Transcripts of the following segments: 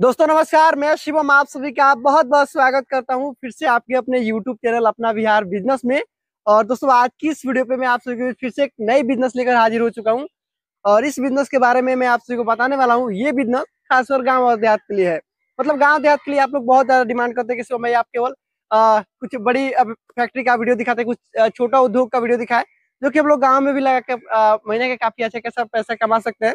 दोस्तों नमस्कार मैं शिवम आप सभी का बहुत बहुत स्वागत करता हूं फिर से आपके अपने YouTube चैनल अपना बिहार बिजनेस में और दोस्तों आज की इस वीडियो पे मैं आप सभी को फिर से एक नई बिजनेस लेकर हाजिर हो चुका हूं और इस बिजनेस के बारे में मैं आप सभी को बताने वाला हूं ये बिजनेस खासकर गाँव और देहात के लिए है मतलब गाँव देहात के लिए आप लोग बहुत ज्यादा डिमांड करते हैं कि शिवम भाई आप केवल कुछ बड़ी फैक्ट्री का वीडियो दिखाते कुछ छोटा उद्योग का वीडियो दिखाए जो कि हम लोग गाँव में भी लगा के महीने के काफी अच्छा कैसा पैसा कमा सकते हैं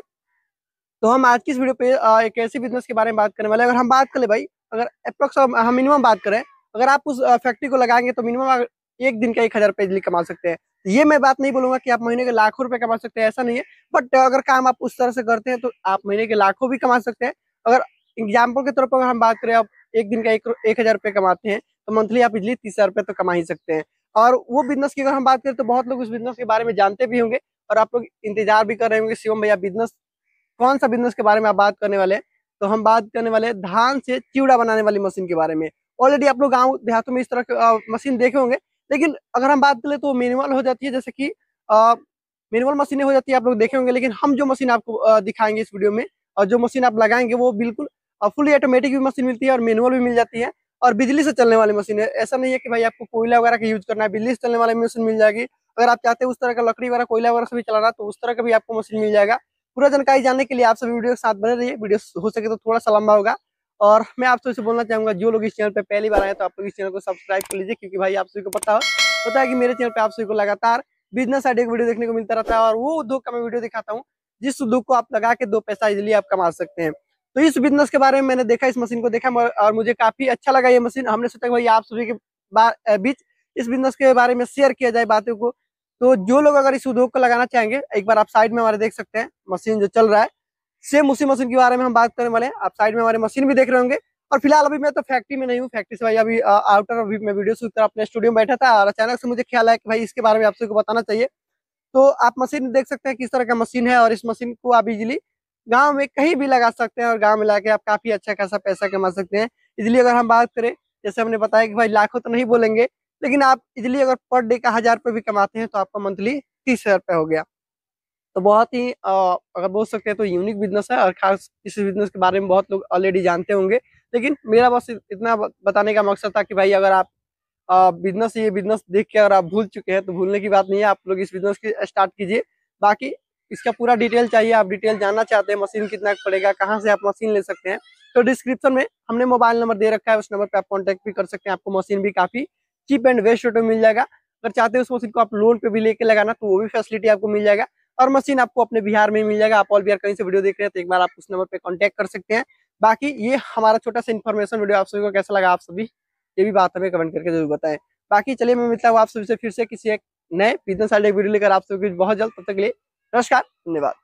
तो हम आज की इस वीडियो पे एक ऐसे बिजनेस के बारे में बात करने वाले अगर हम बात करें भाई अगर अप्रोक्स हम मिनिमम बात करें अगर आप उस फैक्ट्री को लगाएंगे तो मिनिमम एक दिन का एक हज़ार रुपये कमा सकते हैं ये मैं बात नहीं बोलूंगा कि आप महीने के लाखों रुपए कमा सकते हैं ऐसा नहीं है बट अगर काम आप उस तरह से करते हैं तो आप महीने के लाखों भी कमा सकते हैं अगर एग्जाम्पल के तौर पर अगर हम बात करें आप एक दिन का एक, एक हज़ार रुपये कमाते हैं तो मंथली आप इजली तीस हज़ार तो कमा ही सकते हैं और वो बिजनेस की अगर हम बात करें तो बहुत लोग उस बिजनेस के बारे में जानते भी होंगे और आप लोग इंतजार भी कर रहे होंगे शिवम भैया बिजनेस कौन सा बिजनेस के बारे में आप बात करने वाले हैं तो हम बात करने वाले धान से चिवड़ा बनाने वाली मशीन के बारे में ऑलरेडी आप लोग गाँव देहातों में इस तरह के मशीन देखे होंगे लेकिन अगर हम बात करें तो मेनुअल हो जाती है जैसे कि मेनुअल मशीनें हो जाती है आप लोग देखे होंगे लेकिन हम जो मशीन आपको दिखाएंगे इस वीडियो में और जो मशीन आप लगाएंगे वो बिल्कुल फुली ऑटोमेटिक भी मशीन मिलती है और मेनुअल भी मिल जाती है और बिजली से चलने वाली मशीन है ऐसा नहीं है कि भाई आपको कोयला वगैरह का यूज करना है बिजली से चलने वाली मशीन मिल जाएगी अगर आप चाहते हैं उस तरह का लकड़ी वगैरह कोयला वगैरह से भी चलाना तो उस तरह का भी आपको मशीन मिल जाएगा पूरा जानकारी जानने के लिए आप सभी वीडियो के साथ बने रहिए वीडियो हो सके तो थोड़ा सा लंबा होगा और मैं आप से बोलना चाहूंगा जो लोग इस चैनल पर पहली बार आए तो आप लोग इस चैनल को सब्सक्राइब कर लीजिए क्योंकि भाई आप सभी को पता हो पता है कि मेरे चैनल पर आप सभी को लगातार बिजनेस आइडिया वीडियो देखने को मिलता रहता है और वो उद्योग का मैं वीडियो दिखाता हूँ जिस उद्योग को आप लगा के दो पैसा इजिली आप कमा सकते हैं तो इस बिजनेस के बारे में मैंने देखा इस मशीन को देखा और मुझे काफी अच्छा लगा ये मशीन हमने सोचा भाई आप सभी के बीच इस बिजनेस के बारे में शेयर किया जाए बातों को तो जो लोग अगर इस उद्योग को लगाना चाहेंगे एक बार आप साइड में हमारे देख सकते हैं मशीन जो चल रहा है सेम उसी मशीन के बारे में हम बात करने वाले हैं आप साइड में हमारे मशीन भी देख रहे होंगे और फिलहाल अभी मैं तो फैक्ट्री में नहीं हूँ फैक्ट्री से भाई अभी आउटर अभी मैं वीडियो शूट कर अपने स्टूडियो में बैठा था और अचानक से मुझे ख्याल आया कि भाई इसके बारे में आप सबको बताना चाहिए तो आप मशीन देख सकते हैं किस तरह का मशीन है और इस मशीन को आप इजिली गाँव में कहीं भी लगा सकते हैं और गाँव में ला के आप काफी अच्छा खासा पैसा कमा सकते हैं इसलिए अगर हम बात करें जैसे हमने बताया कि भाई लाखों तो नहीं बोलेंगे लेकिन आप इजिली अगर पर डे का हजार रुपये भी कमाते हैं तो आपका मंथली तीस हजार रुपये हो गया तो बहुत ही अगर बोल सकते हैं तो यूनिक बिजनेस है और खास इस बिजनेस के बारे में बहुत लोग ऑलरेडी जानते होंगे लेकिन मेरा बस इतना बताने का मकसद था कि भाई अगर आप बिजनेस ये बिजनेस देख के अगर आप भूल चुके हैं तो भूलने की बात नहीं है आप लोग इस बिजनेस की स्टार्ट कीजिए बाकी इसका पूरा डिटेल चाहिए आप डिटेल जानना चाहते हैं मशीन कितना पड़ेगा कहाँ से आप मशीन ले सकते हैं तो डिस्क्रिप्शन में हमने मोबाइल नंबर दे रखा है उस नंबर पर आप कॉन्टैक्ट भी कर सकते हैं आपको मशीन भी काफ़ी चीप एंड बेस्ट रेट में मिल जाएगा अगर चाहते हो उस मशीन को आप लोन पे भी लेके लगाना तो वो भी फैसिलिटी आपको मिल जाएगा और मशीन आपको अपने बिहार में मिल जाएगा आप ऑल बिहार कहीं से वीडियो देख रहे हैं तो एक बार आप उस नंबर पर कॉन्टेक्ट कर सकते हैं बाकी ये हमारा छोटा सा इन्फॉर्मेशन वीडियो आप सभी को कैसा लगा आप सभी ये भी बात हमें कमेंट करके जरूर बताएं बाकी चलिए मैं मिलता हूँ आप सभी से फिर से किसी एक नए बिजनेस एक वीडियो लेकर आप सभी बहुत जल्द तब तक के लिए नमस्कार धन्यवाद